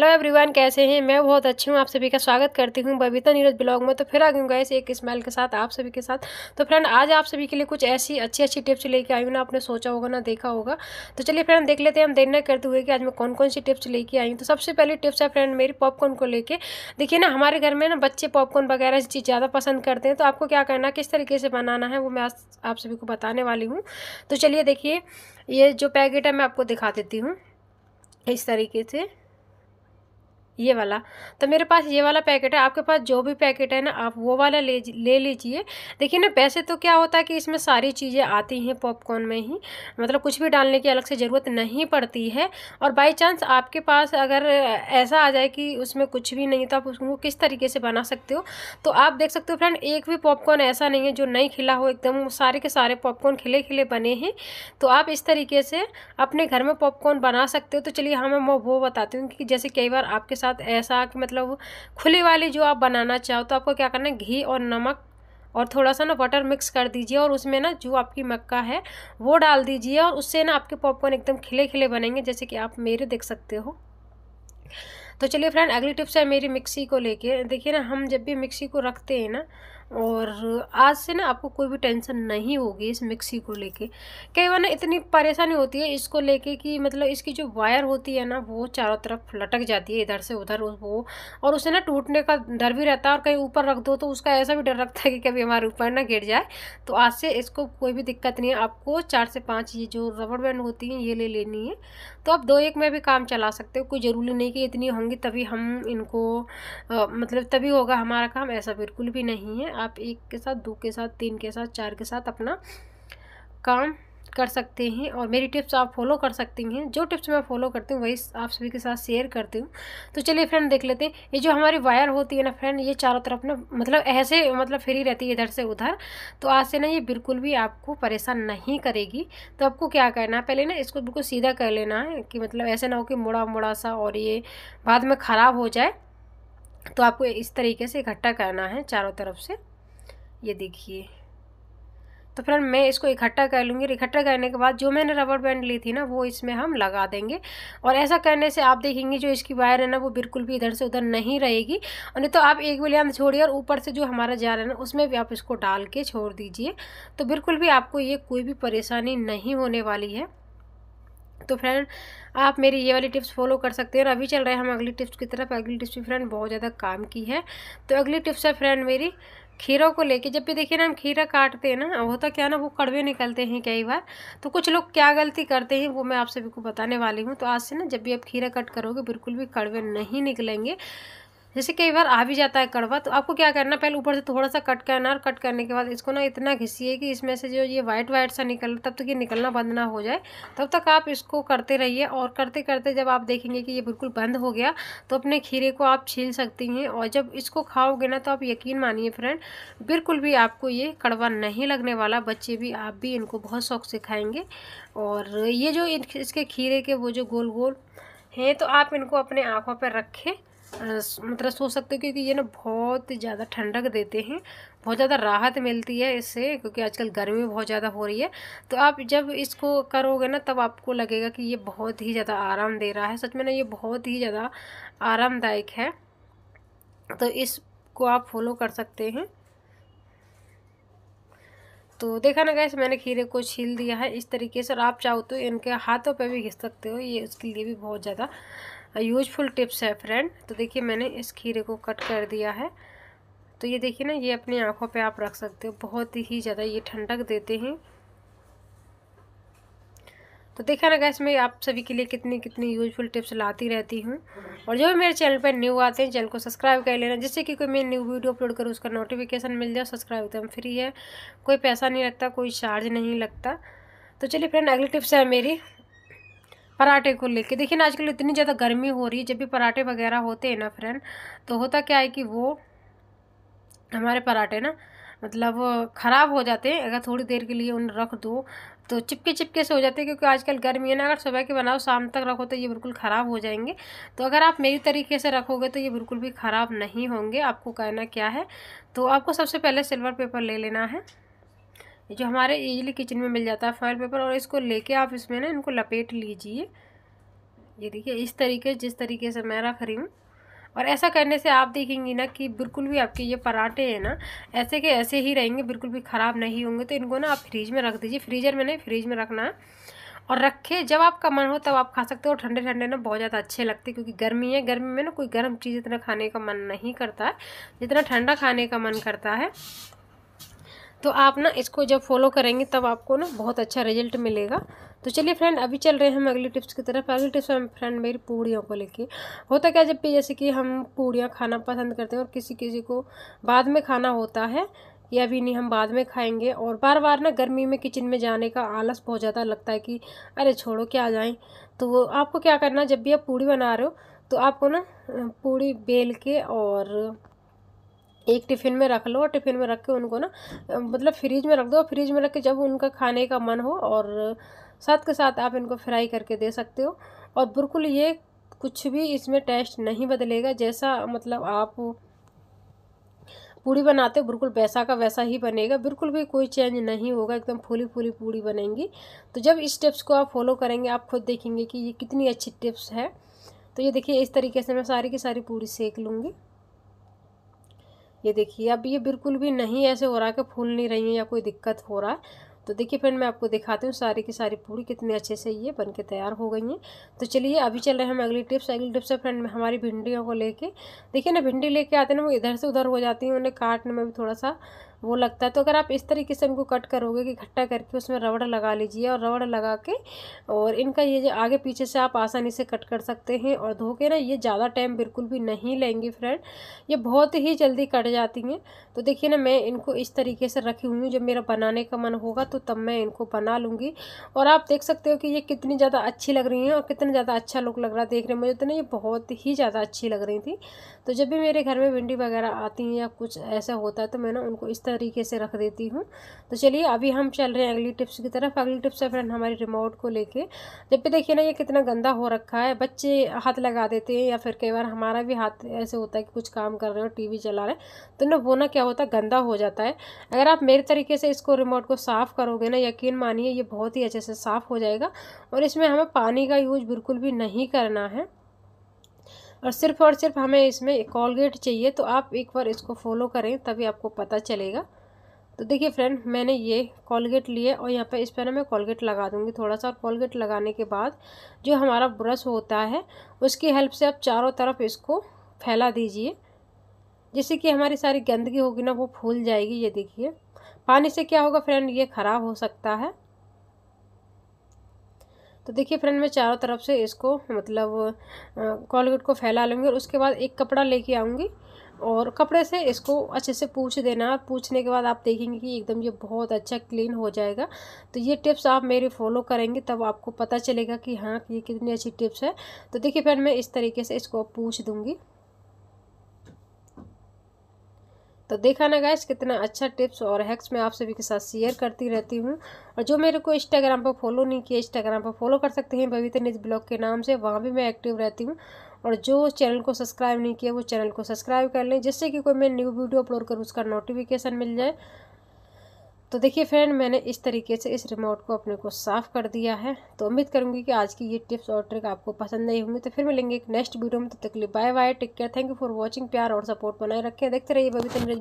hello everyone कैसे हैं मैं बहुत अच्छी हूँ आप सभी का स्वागत करती हूँ बबीता नीरज ब्लॉग में तो फिर आ गई गैस एक स्माइल के साथ आप सभी के साथ तो फ्रेंड आज आप सभी के लिए कुछ ऐसी अच्छी अच्छी टिप्स लेके आई हूँ ना आपने सोचा होगा ना देखा होगा तो चलिए फ्रेंड देख लेते हैं हम देना करते हुए कि आज मैं कौन कौन सी टिप्स लेके आई हूँ तो सबसे पहली टिप्स है फ्रेंड मेरी पॉपकॉर्न को लेकर देखिए ना हमारे घर में ना बच्चे पॉपकॉर्न वगैरह चीज़ ज़्यादा पसंद करते हैं तो आपको क्या करना किस तरीके से बनाना है वो मैं आप सभी को बताने वाली हूँ तो चलिए देखिए ये जो पैकेट है मैं आपको दिखा देती हूँ इस तरीके से ये वाला तो मेरे पास ये वाला पैकेट है आपके पास जो भी पैकेट है ना आप वो वाला ले ले लीजिए देखिए ना वैसे तो क्या होता है कि इसमें सारी चीज़ें आती हैं पॉपकॉर्न में ही मतलब कुछ भी डालने की अलग से ज़रूरत नहीं पड़ती है और बाई चांस आपके पास अगर ऐसा आ जाए कि उसमें कुछ भी नहीं तो आप उसको किस तरीके से बना सकते हो तो आप देख सकते हो फ्रेंड एक भी पॉपकॉर्न ऐसा नहीं है जो नहीं खिला हो एकदम सारे के सारे पॉपकॉर्न खिले खिले बने हैं तो आप इस तरीके से अपने घर में पॉपकॉर्न बना सकते हो तो चलिए हाँ मैं वो बताती हूँ कि जैसे कई बार आपके साथ साथ ऐसा कि मतलब खुली वाली जो आप बनाना चाहो तो आपको क्या करना है घी और नमक और थोड़ा सा ना बटर मिक्स कर दीजिए और उसमें ना जो आपकी मक्का है वो डाल दीजिए और उससे ना आपके पॉपकॉर्न एकदम खिले खिले बनेंगे जैसे कि आप मेरे देख सकते हो तो चलिए फ्रेंड अगली टिप्स है मेरी मिक्सी को लेके देखिए ना हम जब भी मिक्सी को रखते हैं ना और आज से ना आपको कोई भी टेंशन नहीं होगी इस मिक्सी को लेके कई बार ना इतनी परेशानी होती है इसको लेके कि मतलब इसकी जो वायर होती है ना वो चारों तरफ लटक जाती है इधर से उधर वो और उसे ना टूटने का डर भी रहता है और कहीं ऊपर रख दो तो उसका ऐसा भी डर रखता है कि कभी हमारे ऊपर ना गिर जाए तो आज से इसको कोई भी दिक्कत नहीं है आपको चार से पाँच ये जो रबड़ बैंड होती हैं ये ले लेनी है तो आप दो एक में भी काम चला सकते हो कोई ज़रूरी नहीं कि इतनी होंगी तभी हम इनको मतलब तभी होगा हमारा काम ऐसा बिल्कुल भी नहीं है आप एक के साथ दो के साथ तीन के साथ चार के साथ अपना काम कर सकते हैं और मेरी टिप्स आप फॉलो कर सकती हैं जो टिप्स मैं फॉलो करती हूँ वही आप सभी के साथ शेयर करती हूँ तो चलिए फ्रेंड देख लेते हैं ये जो हमारी वायर होती है ना फ्रेंड ये चारों तरफ ना मतलब ऐसे मतलब फ्री रहती है इधर से उधर तो आज से ना ये बिल्कुल भी आपको परेशान नहीं करेगी तो आपको क्या करना है पहले ना इसको बिल्कुल सीधा कर लेना है कि मतलब ऐसे ना हो कि मुड़ा मुड़ा सा और ये बाद में ख़राब हो जाए तो आपको इस तरीके से इकट्ठा करना है चारों तरफ से ये देखिए तो फ्रेंड मैं इसको इकट्ठा कर लूँगी इकट्ठा करने के बाद जो मैंने रबर बैंड ली थी ना वो इसमें हम लगा देंगे और ऐसा करने से आप देखेंगे जो इसकी वायर है ना वो बिल्कुल भी इधर से उधर नहीं रहेगी और नहीं तो आप एक बिलियान छोड़िए और ऊपर से जो हमारा जा रहा है ना उसमें भी आप इसको डाल के छोड़ दीजिए तो बिल्कुल भी आपको ये कोई भी परेशानी नहीं होने वाली है तो फ्रेंड आप मेरी ये वाली टिप्स फॉलो कर सकते हैं और अभी चल रहे हैं हम अगली टिप्स की तरफ अगली टिप्स भी फ्रेंड बहुत ज़्यादा काम की है तो अगली टिप्स है फ्रेंड मेरी खीरों को लेके जब भी देखिए ना हम खीरा काटते हैं ना होता तो क्या ना वो कड़वे निकलते हैं कई बार तो कुछ लोग क्या गलती करते हैं वो मैं आप सभी को बताने वाली हूँ तो आज से ना जब भी आप खीरा कट करोगे बिल्कुल भी कड़वे नहीं निकलेंगे जैसे कई बार आ भी जाता है कड़वा तो आपको क्या करना पहले ऊपर से थोड़ा सा कट करना और कट करने के बाद इसको ना इतना घिसिए कि इसमें से जो ये वाइट वाइट सा निकल तब तक ये निकलना बंद ना हो जाए तब तक आप इसको करते रहिए और करते करते जब आप देखेंगे कि ये बिल्कुल बंद हो गया तो अपने खीरे को आप छील सकती हैं और जब इसको खाओगे ना तो आप यकीन मानिए फ्रेंड बिल्कुल भी आपको ये कड़वा नहीं लगने वाला बच्चे भी आप भी इनको बहुत शौक से खाएँगे और ये जो इसके खीरे के वो जो गोल गोल हैं तो आप इनको अपने आँखों पर रखें मतलब सोच सकते हो क्योंकि ये ना बहुत ज़्यादा ठंडक देते हैं बहुत ज़्यादा राहत मिलती है इससे क्योंकि आजकल गर्मी बहुत ज़्यादा हो रही है तो आप जब इसको करोगे ना तब आपको लगेगा कि ये बहुत ही ज़्यादा आराम दे रहा है सच में ना ये बहुत ही ज़्यादा आरामदायक है तो इसको आप फॉलो कर सकते हैं तो देखा ना गैस मैंने खीरे को छील दिया है इस तरीके से और आप चाहो तो इनके हाथों पे भी घिस सकते हो ये उसके लिए भी बहुत ज़्यादा यूजफुल टिप्स है फ्रेंड तो देखिए मैंने इस खीरे को कट कर दिया है तो ये देखिए ना ये अपनी आँखों पे आप रख सकते हो बहुत ही ज़्यादा ये ठंडक देते हैं तो देखा ना गैस मैं आप सभी के लिए कितनी कितनी यूजफुल टिप्स लाती रहती हूँ और जो भी मेरे चैनल पर न्यू आते हैं चैनल को सब्सक्राइब कर लेना जिससे कि कोई मैं न्यू वीडियो अपलोड करूँ उसका नोटिफिकेशन मिल जाए सब्सक्राइब एकदम फ्री है कोई पैसा नहीं लगता कोई चार्ज नहीं लगता तो चलिए फ्रेंड अगली टिप्स है मेरी पराठे को लेके देखिए ना आजकल इतनी ज़्यादा गर्मी हो रही है जब भी पराठे वगैरह होते हैं ना फ्रेंड तो होता क्या है कि वो हमारे पराठे ना मतलब ख़राब हो जाते हैं अगर थोड़ी देर के लिए उन्हें रख दो तो चिपके चिपके से हो जाते हैं क्योंकि आजकल गर्मी है ना अगर सुबह के बनाओ शाम तक रखो तो ये बिल्कुल ख़राब हो जाएंगे तो अगर आप मेरी तरीके से रखोगे तो ये बिल्कुल भी ख़राब नहीं होंगे आपको कहना क्या है तो आपको सबसे पहले सिल्वर पेपर ले लेना है जो हमारे इजीली किचन में मिल जाता है फॉल पेपर और इसको लेके आप इसमें ना इनको लपेट लीजिए ये देखिए इस तरीके जिस तरीके से मैं रख रही हूँ और ऐसा करने से आप देखेंगी ना कि बिल्कुल भी आपके ये पराठे हैं ना ऐसे के ऐसे ही रहेंगे बिल्कुल भी ख़राब नहीं होंगे तो इनको ना आप फ्रीज में रख दीजिए फ्रीजर में नहीं फ्रीज में रखना है और रखे जब आपका मन हो तब आप खा सकते हो ठंडे ठंडे ना बहुत ज़्यादा अच्छे लगते क्योंकि गर्मी है गर्मी में ना कोई गर्म चीज़ इतना खाने का मन नहीं करता है जितना ठंडा खाने का मन करता है तो आप ना इसको जब फॉलो करेंगे तब आपको ना बहुत अच्छा रिजल्ट मिलेगा तो चलिए फ्रेंड अभी चल रहे हैं हम अगली टिप्स की तरफ अगली टिप्स हम फ्रेंड मेरी पूड़ियों को लेके होता क्या जब भी जैसे कि हम पूड़ियाँ खाना पसंद करते हैं और किसी किसी को बाद में खाना होता है कि अभी नहीं हम बाद में खाएंगे और बार बार ना गर्मी में किचन में जाने का आलस बहुत ज़्यादा लगता है कि अरे छोड़ो क्या जाएँ तो आपको क्या करना जब भी आप पूड़ी बना रहे हो तो आपको ना पूड़ी बेल के और एक टिफ़िन में रख लो और टिफ़िन में रख के उनको ना मतलब फ्रीज में रख दो फ्रीज में रख के जब उनका खाने का मन हो और साथ के साथ आप इनको फ्राई करके दे सकते हो और बिल्कुल ये कुछ भी इसमें टेस्ट नहीं बदलेगा जैसा मतलब आप पूड़ी बनाते हो बिल्कुल वैसा का वैसा ही बनेगा बिल्कुल भी कोई चेंज नहीं होगा एकदम फूली फूली पूड़ी बनेंगी तो जब इस टिप्स को आप फॉलो करेंगे आप खुद देखेंगे कि ये कितनी अच्छी टिप्स है तो ये देखिए इस तरीके से मैं सारी की सारी पूड़ी सेक लूँगी ये देखिए अब ये बिल्कुल भी नहीं ऐसे हो रहा है कि फूल नहीं रही है या कोई दिक्कत हो रहा है तो देखिए फ्रेंड मैं आपको दिखाती हूँ सारी की सारी पूरी कितने अच्छे से ये बन के तैयार हो गई हैं तो चलिए अभी चल रहे हैं हम अगली टिप्स अगली टिप्स है फ्रेंड हमारी भिंडियों को लेके देखिए ना भिंडी लेके आते ना वो इधर से उधर हो जाती हैं उन्हें काटने में भी थोड़ा सा वो लगता है तो अगर आप इस तरीके से इनको कट करोगे कि इकट्ठा करके उसमें रबड़ लगा लीजिए और रबड़ लगा के और इनका ये जो आगे पीछे से आप आसानी से कट कर सकते हैं और धो के ना ये ज़्यादा टाइम बिल्कुल भी नहीं लेंगी फ्रेंड ये बहुत ही जल्दी कट जाती हैं तो देखिए ना मैं इनको इस तरीके से रखी हुई हूँ जब मेरा बनाने का मन होगा तो तब मैं इनको बना लूँगी और आप देख सकते हो कि ये कितनी ज़्यादा अच्छी लग रही हैं और कितना ज़्यादा अच्छा लुक लग रहा है देखने मुझे तो ना ये बहुत ही ज़्यादा अच्छी लग रही थी तो जब भी मेरे घर में भिंडी वगैरह आती हैं या कुछ ऐसा होता है तो मैं ना उनको इस तरीके से रख देती हूँ तो चलिए अभी हम चल रहे हैं अगली टिप्स की तरफ अगली टिप्स है फ्रेंड हमारी रिमोट को लेके जब भी देखिए ना ये कितना गंदा हो रखा है बच्चे हाथ लगा देते हैं या फिर कई बार हमारा भी हाथ ऐसे होता है कि कुछ काम कर रहे हो वी चला रहे हैं तो ना वो ना क्या होता है गंदा हो जाता है अगर आप मेरे तरीके से इसको रिमोट को साफ़ करोगे ना यकीन मानिए ये बहुत ही अच्छे से साफ़ हो जाएगा और इसमें हमें पानी का यूज बिल्कुल भी नहीं करना है और सिर्फ और सिर्फ हमें इसमें कॉलगेट चाहिए तो आप एक बार इसको फॉलो करें तभी आपको पता चलेगा तो देखिए फ्रेंड मैंने ये कॉलगेट लिए और यहाँ पे इस पर ना मैं कॉलगेट लगा दूँगी थोड़ा सा और कॉलगेट लगाने के बाद जो हमारा ब्रश होता है उसकी हेल्प से आप चारों तरफ इसको फैला दीजिए जिससे कि हमारी सारी गंदगी होगी ना वो फूल जाएगी ये देखिए पानी से क्या होगा फ्रेंड ये ख़राब हो सकता है तो देखिए फ्रेंड मैं चारों तरफ से इसको मतलब कॉलगेट को फैला लूँगी और उसके बाद एक कपड़ा लेके आऊँगी और कपड़े से इसको अच्छे से पूछ देना और पूछने के बाद आप देखेंगे कि एकदम ये बहुत अच्छा क्लीन हो जाएगा तो ये टिप्स आप मेरे फॉलो करेंगे तब आपको पता चलेगा कि हाँ ये कितनी अच्छी टिप्स है तो देखिए फ्रेंड मैं इस तरीके से इसको पूछ दूँगी तो देखा ना गैस कितना अच्छा टिप्स और हैक्स मैं आप सभी के साथ शेयर करती रहती हूँ और जो मेरे को इंस्टाग्राम पर फॉलो नहीं किया इंस्टाग्राम पर फॉलो कर सकते हैं बबीता निज ब्लॉग के नाम से वहाँ भी मैं एक्टिव रहती हूँ और जो चैनल को सब्सक्राइब नहीं किया वो चैनल को सब्सक्राइब कर लें जिससे कि कोई मैं न्यू वीडियो अपलोड करूँ उसका नोटिफिकेशन मिल जाए तो देखिए फ्रेंड मैंने इस तरीके से इस रिमोट को अपने को साफ़ कर दिया है तो उम्मीद करूँगी कि आज की ये टिप्स और ट्रिक आपको पसंद आई होंगी तो फिर मिलेंगे एक नेक्स्ट वीडियो में तो तकलीफ bye bye take care thank you for watching प्यार और सपोर्ट बनाए रखें देखते रहिए बबीता